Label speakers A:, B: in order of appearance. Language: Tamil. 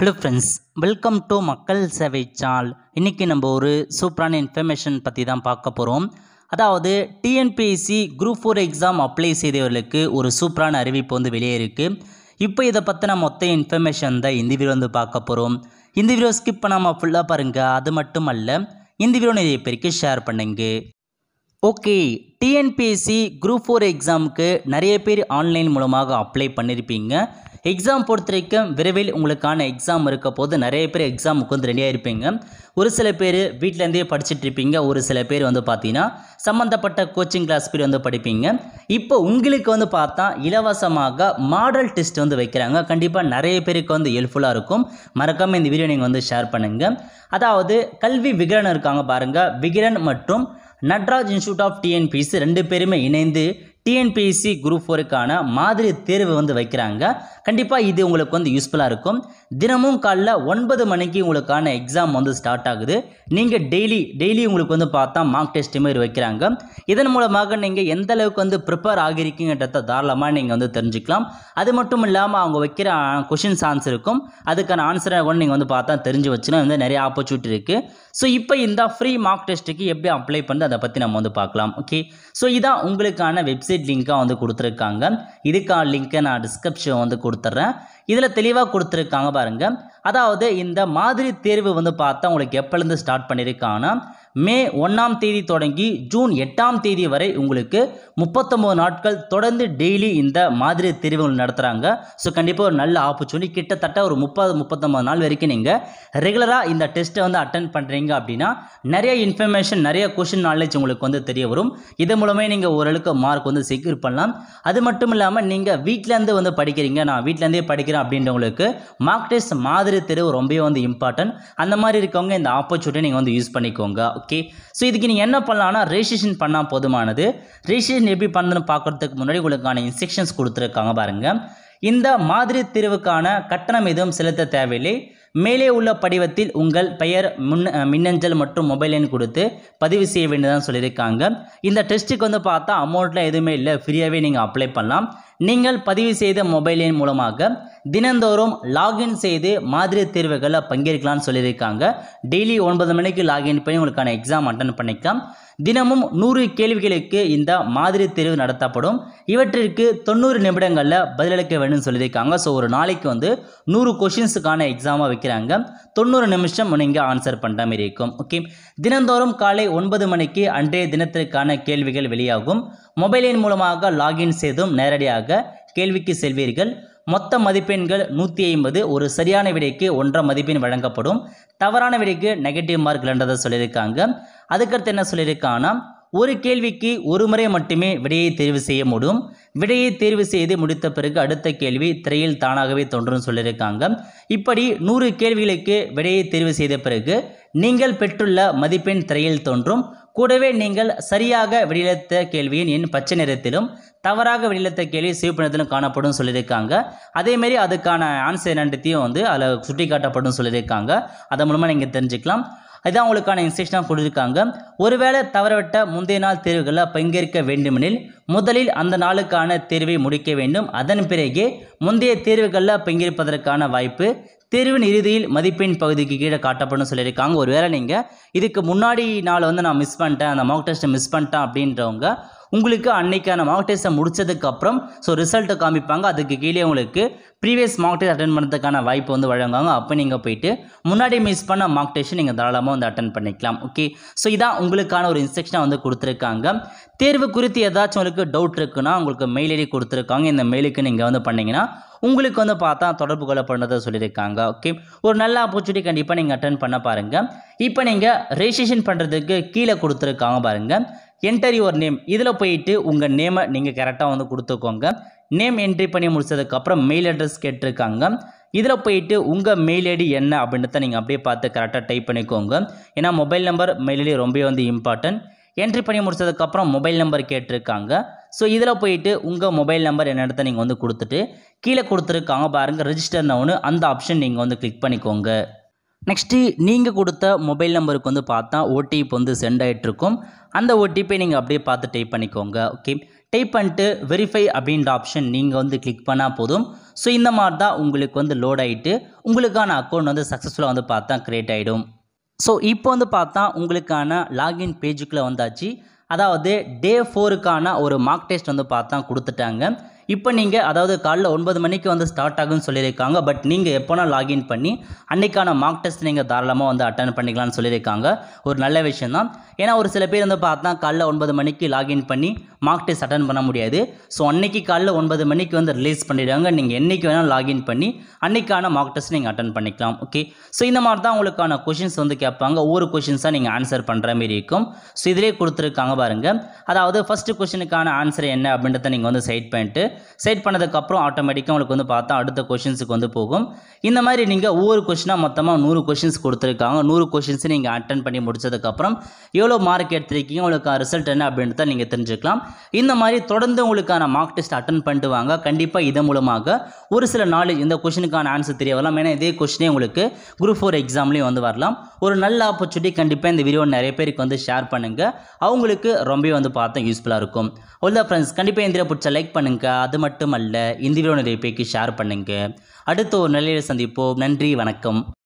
A: ஹலோ ஃப்ரெண்ட்ஸ் வெல்கம் டு மக்கள் சேவை சால் இன்றைக்கி நம்ம ஒரு சூப்பரான இன்ஃபர்மேஷன் பற்றி தான் பார்க்க போகிறோம் அதாவது TNPSC group four exam apply செய்தவர்களுக்கு ஒரு சூப்பரான அறிவிப்பு வந்து வெளியே இருக்குது இப்போ இதை பற்றின மொத்த இன்ஃபர்மேஷன் தான் இந்த வீடியோ வந்து பார்க்க போகிறோம் இந்த வீடியோ ஸ்கிப் பண்ணாமல் ஃபுல்லாக பாருங்கள் அது மட்டும் அல்ல இந்த வீடியோ நிறைய பேருக்கு ஷேர் பண்ணுங்க ஓகே டிஎன்பிஎஸ்சி குரூப் ஃபோர் எக்ஸாமுக்கு நிறைய பேர் ஆன்லைன் மூலமாக அப்ளை பண்ணியிருப்பீங்க எக்ஸாம் பொறுத்த வரைக்கும் விரைவில் உங்களுக்கான எக்ஸாம் இருக்க போது நிறைய பேர் எக்ஸாமுக்கு வந்து ரெடியாக இருப்பீங்க ஒரு சில பேர் வீட்டிலேருந்தே படிச்சுட்டு இருப்பீங்க ஒரு சில பேர் வந்து பார்த்தீங்கன்னா சம்மந்தப்பட்ட கோச்சிங் கிளாஸ் போய் வந்து படிப்பீங்க இப்போ உங்களுக்கு வந்து பார்த்தா இலவசமாக மாடல் டெஸ்ட் வந்து வைக்கிறாங்க கண்டிப்பாக நிறைய பேருக்கு வந்து ஹெல்ப்ஃபுல்லாக இருக்கும் மறக்காமல் இந்த வீடியோ நீங்கள் வந்து ஷேர் பண்ணுங்கள் அதாவது கல்வி விகரன் இருக்காங்க பாருங்கள் விகரன் மற்றும் நட்ராஜ் இன்ஸ்டியூட் ஆஃப் டிஎன்பிசி ரெண்டு பேருமே இணைந்து டிஎன்பிஎஸ்சி குரூப் ஃபோருக்கான மாதிரி தேர்வு வந்து வைக்கிறாங்க கண்டிப்பாக இது உங்களுக்கு வந்து யூஸ்ஃபுல்லாக இருக்கும் தினமும் காலைல ஒன்பது மணிக்கு உங்களுக்கான எக்ஸாம் வந்து ஸ்டார்ட் ஆகுது நீங்கள் டெய்லி டெய்லி உங்களுக்கு வந்து பார்த்தா மார்க் டெஸ்ட் மாதிரி வைக்கிறாங்க இதன் மூலமாக நீங்கள் எந்த அளவுக்கு வந்து ப்ரிப்பேர் ஆகிருக்கீங்கன்றத தாராளமாக நீங்கள் வந்து தெரிஞ்சுக்கலாம் அது மட்டும் இல்லாமல் அவங்க வைக்கிற கொஷின்ஸ் ஆன்சர் இருக்கும் அதுக்கான ஆன்சரை கூட நீங்கள் வந்து பார்த்தா தெரிஞ்சு வச்சுன்னா வந்து நிறைய ஆப்பர்ச்சுனிட்டி இருக்குது ஸோ இப்போ இந்த ஃப்ரீ மார்க் டெஸ்ட்டுக்கு எப்படி அப்ளை பண்ணுறது அதை பற்றி நம்ம வந்து பார்க்கலாம் ஓகே ஸோ இதான் உங்களுக்கான வெப்சைட் விசிட் லிங்க்காக வந்து கொடுத்துருக்காங்க இதுக்கான லிங்க்கை நான் டிஸ்கிரிப்ஷன் வந்து கொடுத்துட்றேன் இதில் தெளிவாக கொடுத்துருக்காங்க பாருங்கள் அதாவது இந்த மாதிரி தேர்வு வந்து பார்த்தா உங்களுக்கு எப்போலேருந்து ஸ்டார்ட் பண்ணியிருக்காங்கன்னா மே ஒன்றாம் தேதி தொடங்கி ஜூன் எட்டாம் தேதி வரை உங்களுக்கு முப்பத்தொம்போது நாட்கள் தொடர்ந்து டெய்லி இந்த மாதிரி தெரிவுகள் நடத்துகிறாங்க ஸோ கண்டிப்பாக ஒரு நல்ல ஆப்பர்ச்சுனிட்டி கிட்டத்தட்ட ஒரு முப்பது முப்பத்தொம்பது நாள் வரைக்கும் நீங்கள் ரெகுலராக இந்த டெஸ்ட்டை வந்து அட்டன் பண்ணுறீங்க அப்படின்னா நிறைய இன்ஃபர்மேஷன் நிறைய கொஷின் நாலேஜ் உங்களுக்கு வந்து தெரிய வரும் இது மூலமே நீங்கள் ஓரளவுக்கு மார்க் வந்து செக்யூர் பண்ணலாம் அது மட்டும் இல்லாமல் நீங்கள் வீட்டிலேருந்து வந்து படிக்கிறீங்க நான் வீட்டிலேருந்தே படிக்கிறேன் அப்படின்றவங்களுக்கு மார்க் டெஸ்ட் மாதிரி தெருவு ரொம்பவே வந்து இம்பார்ட்டன்ட் அந்த மாதிரி இருக்கவங்க இந்த ஆப்பர்ச்சுனிட்டி நீங்கள் வந்து யூஸ் பண்ணிக்கோங்க ஓகே ஸோ இதுக்கு நீங்கள் என்ன பண்ணலாம்னா ரெஜிஸ்ட்ரேஷன் பண்ணால் போதுமானது ரெஜிஸ்ட்ரேஷன் எப்படி பண்ணணும்னு பார்க்குறதுக்கு முன்னாடி உங்களுக்கான இன்ஸ்ட்ரக்ஷன்ஸ் கொடுத்துருக்காங்க பாருங்கள் இந்த மாதிரி தீர்வுக்கான கட்டணம் எதுவும் செலுத்த தேவையில்லை மேலே உள்ள படிவத்தில் உங்கள் பெயர் முன் மின்னஞ்சல் மற்றும் மொபைல் எண் கொடுத்து பதிவு செய்ய வேண்டியதான் சொல்லியிருக்காங்க இந்த டெஸ்ட்டுக்கு வந்து பார்த்தா அமௌண்ட்டில் எதுவுமே இல்லை ஃப்ரீயாகவே நீங்கள் அப்ளை பண்ணலாம் நீங்கள் பதிவு செய்த மொபைல் எண் மூலமாக தினந்தோறும் லாகின் செய்து மாதிரி தேர்வுகளில் பங்கேற்கலாம்னு சொல்லியிருக்காங்க டெய்லி ஒன்பது மணிக்கு லாகின் பண்ணி உங்களுக்கான எக்ஸாம் அட்டன் பண்ணிக்கலாம் தினமும் நூறு கேள்விகளுக்கு இந்த மாதிரி தேர்வு நடத்தப்படும் இவற்றிற்கு தொண்ணூறு நிமிடங்களில் பதிலளிக்க வேண்டும் சொல்லியிருக்காங்க ஸோ ஒரு நாளைக்கு வந்து நூறு கொஷின்ஸுக்கான எக்ஸாமாக வைக்கிறாங்க தொண்ணூறு நிமிஷம் நீங்கள் ஆன்சர் பண்ணுற மாதிரி இருக்கும் ஓகே தினந்தோறும் காலை ஒன்பது மணிக்கு அன்றைய தினத்திற்கான கேள்விகள் வெளியாகும் மொபைலின் மூலமாக லாகின் செய்தும் நேரடியாக கேள்விக்கு செல்வீர்கள் மொத்த மதிப்பெண்கள் நூற்றி ஐம்பது ஒரு சரியான விடைக்கு ஒன்றரை மதிப்பெண் வழங்கப்படும் தவறான விடைக்கு நெகட்டிவ் மார்க் என்றதை சொல்லியிருக்காங்க அதுக்கடுத்து என்ன சொல்லியிருக்காங்கன்னா ஒரு கேள்விக்கு ஒரு முறை மட்டுமே விடையை தேர்வு செய்ய முடியும் விடையை தேர்வு செய்து முடித்த பிறகு அடுத்த கேள்வி திரையில் தானாகவே தோன்றும் சொல்லியிருக்காங்க இப்படி நூறு கேள்விகளுக்கு விடையை தேர்வு செய்த பிறகு நீங்கள் பெற்றுள்ள மதிப்பெண் திரையில் தோன்றும் கூடவே நீங்கள் சரியாக வெளியிலத்த கேள்வியின் என் பச்சை நிறத்திலும் தவறாக வெளியிலத்த கேள்வி சிவப்பு நிறத்திலும் காணப்படும் சொல்லியிருக்காங்க அதேமாரி அதுக்கான ஆன்சர் நண்டத்தையும் வந்து அதில் சுட்டி காட்டப்படும் சொல்லியிருக்காங்க அதன் மூலமாக நீங்கள் தெரிஞ்சுக்கலாம் இதுதான் உங்களுக்கான இன்ஸ்ட்ரக்ஷனாக கொடுத்துருக்காங்க ஒருவேளை தவறவிட்ட முந்தைய நாள் தேர்வுகளில் பங்கேற்க வேண்டுமெனில் முதலில் அந்த நாளுக்கான தேர்வை முடிக்க வேண்டும் அதன் பிறகே முந்தைய தேர்வுகளில் பங்கேற்பதற்கான வாய்ப்பு தேர்வின் இறுதியில் மதிப்பெண் பகுதிக்கு கீழே காட்டப்படும் சொல்லியிருக்காங்க ஒருவேளை நீங்கள் இதுக்கு முன்னாடி நாள் வந்து நான் மிஸ் பண்ணிட்டேன் அந்த மார்க் டெஸ்ட்டை மிஸ் பண்ணிட்டேன் அப்படின்றவங்க உங்களுக்கு அன்னைக்கான மார்க் டெஸ்ட்டை முடிச்சதுக்கப்புறம் ஸோ ரிசல்ட்டை காமிப்பாங்க அதுக்கு கீழே உங்களுக்கு ப்ரீவியஸ் மார்க் டெஸ்ட் அட்டன் பண்ணுறதுக்கான வாய்ப்பு வந்து வழங்குவாங்க அப்போ நீங்கள் போயிட்டு முன்னாடி மிஸ் பண்ண மார்க் டெஸ்ட் நீங்கள் தாராளமாக வந்து அட்டன் பண்ணிக்கலாம் ஓகே ஸோ இதான் உங்களுக்கான ஒரு இன்ஸ்ட்ரக்ஷனை வந்து கொடுத்துருக்காங்க தேர்வு குறித்து ஏதாச்சும் உங்களுக்கு டவுட் இருக்குன்னா உங்களுக்கு மெயில் ஐடி கொடுத்துருக்காங்க இந்த மெயிலுக்கு நீங்கள் வந்து பண்ணிங்கன்னா உங்களுக்கு வந்து பார்த்தா தொடர்பு கொள்ளப்படுறதை சொல்லியிருக்காங்க ஓகே ஒரு நல்ல ஆப்பர்ச்சுனிட்டி கண்டிப்பாக நீங்கள் அட்டன் பண்ண பாருங்கள் இப்போ நீங்கள் ரெஜிஸ்ட்ரேஷன் பண்ணுறதுக்கு கீழே கொடுத்துருக்காங்க பாருங்கள் என்டர் யுவர் நேம் இதில் போயிட்டு உங்கள் நேமை நீங்கள் கரெக்டாக வந்து கொடுத்துக்கோங்க நேம் என்ட்ரி பண்ணி முடிச்சதுக்கப்புறம் மெயில் அட்ரஸ் கேட்டிருக்காங்க இதில் போயிட்டு உங்கள் மெயில் ஐடி என்ன அப்படின்றத நீங்கள் அப்படியே பார்த்து கரெக்டாக டைப் பண்ணிக்கோங்க ஏன்னா மொபைல் நம்பர் மெயில் ஐடி ரொம்ப வந்து இம்பார்ட்டன்ட் என்ட்ரி பண்ணி முடிச்சதுக்கப்புறம் மொபைல் நம்பர் கேட்டிருக்காங்க ஸோ இதில் போயிட்டு உங்கள் மொபைல் நம்பர் என்ன இடத்த நீங்கள் வந்து கொடுத்துட்டு கீழே கொடுத்துருக்காங்க பாருங்கள் ரிஜிஸ்டர்னவுன்னு அந்த ஆப்ஷன் நீங்கள் வந்து கிளிக் பண்ணிக்கோங்க நெக்ஸ்ட்டு நீங்கள் கொடுத்த மொபைல் நம்பருக்கு வந்து பார்த்தா ஓடிபி வந்து சென்ட் ஆகிட்ருக்கும் அந்த ஓடிபி நீங்கள் அப்படியே பார்த்து டைப் பண்ணிக்கோங்க ஓகே டைப் பண்ணிட்டு வெரிஃபை அப்படின்ற ஆப்ஷன் நீங்கள் வந்து கிளிக் பண்ணால் போதும் ஸோ இந்த மாதிரி தான் உங்களுக்கு வந்து லோட் ஆகிட்டு உங்களுக்கான அக்கௌண்ட் வந்து சக்ஸஸ்ஃபுல்லாக வந்து பார்த்தா க்ரியேட் ஆகிடும் ஸோ இப்போ வந்து பார்த்தா உங்களுக்கான லாகின் பேஜுக்குள்ளே வந்தாச்சு அதாவது டே ஃபோருக்கான ஒரு மார்க் டெஸ்ட் வந்து பார்த்தா கொடுத்துட்டாங்க இப்போ நீங்கள் அதாவது காலைல ஒன்பது மணிக்கு வந்து ஸ்டார்ட் ஆகும்னு சொல்லியிருக்காங்க பட் நீங்கள் எப்போனா லாகின் பண்ணி அன்றைக்கான மார்க் டெஸ்ட் நீங்கள் தாராளமாக வந்து அட்டன் பண்ணிக்கலாம்னு சொல்லியிருக்காங்க ஒரு நல்ல விஷயம் தான் ஏன்னா ஒரு சில பேர் வந்து பார்த்தா காலைல ஒன்பது மணிக்கு லாகின் பண்ணி மார்க் டெஸ்ட் அட்டன் பண்ண முடியாது ஸோ அன்றைக்கி காலைல ஒன்பது மணிக்கு வந்து ரிலீஸ் பண்ணிவிடுவாங்க நீங்கள் என்றைக்கு வேணால் லாகின் பண்ணி அன்றைக்கான மார்க் டெஸ்ட் நீங்கள் அட்டன் பண்ணிக்கலாம் ஓகே ஸோ இந்த மாதிரி தான் உங்களுக்கான கொஷின்ஸ் வந்து கேட்பாங்க ஒவ்வொரு கொஷின்ஸாக நீங்கள் ஆன்சர் பண்ணுற மாதிரி இருக்கும் ஸோ இதிலே கொடுத்துருக்காங்க பாருங்கள் அதாவது ஃபஸ்ட்டு கொஷினுக்கான ஆன்சர் என்ன அப்படின்றத நீங்கள் வந்து சைட் பண்ணிட்டு செட் பண்ணதுக்கப்புறம் ஆட்டோமேட்டிக்காக உங்களுக்கு வந்து பார்த்தா அடுத்த கொஷின்ஸுக்கு வந்து போகும் இந்த மாதிரி நீங்கள் ஒவ்வொரு கொஷினாக மொத்தமாக நூறு கொஷின்ஸ் கொடுத்துருக்காங்க நூறு கொஷின்ஸ் நீங்கள் அட்டன் பண்ணி முடிச்சதுக்கப்புறம் எவ்வளோ மார்க் எடுத்திருக்கீங்க உங்களுக்கு ரிசல்ட் என்ன அப்படின்றத நீங்கள் தெரிஞ்சுக்கலாம் இந்த மாதிரி தொடர்ந்து உங்களுக்கான மார்க் டெஸ்ட் அட்டன் பண்ணிட்டு வாங்க கண்டிப்பாக இதன் மூலமாக ஒரு சில நாலேஜ் இந்த கொஷினுக்கான ஆன்சர் தெரிய வரலாம் ஏன்னா இதே கொஷினே உங்களுக்கு குரூப் ஃபோர் எக்ஸாம்லேயும் வந்து வரலாம் ஒரு நல்ல ஆப்பர்ச்சுனிட்டி கண்டிப்பாக இந்த வீடியோ நிறைய பேருக்கு வந்து ஷேர் பண்ணுங்கள் அவங்களுக்கு ரொம்பவே வந்து பார்த்தா யூஸ்ஃபுல்லாக இருக்கும் உள்ள ஃப்ரெண்ட்ஸ் கண்டிப்பாக இந்த பிடிச்ச லைக் பண்ணுங்கள் அது மட்டும் அல்ல இந்த வீடியோ நிறைய பேருக்கு ஷேர் பண்ணுங்கள் அடுத்த ஒரு நிலையில் சந்திப்போம் நன்றி வணக்கம்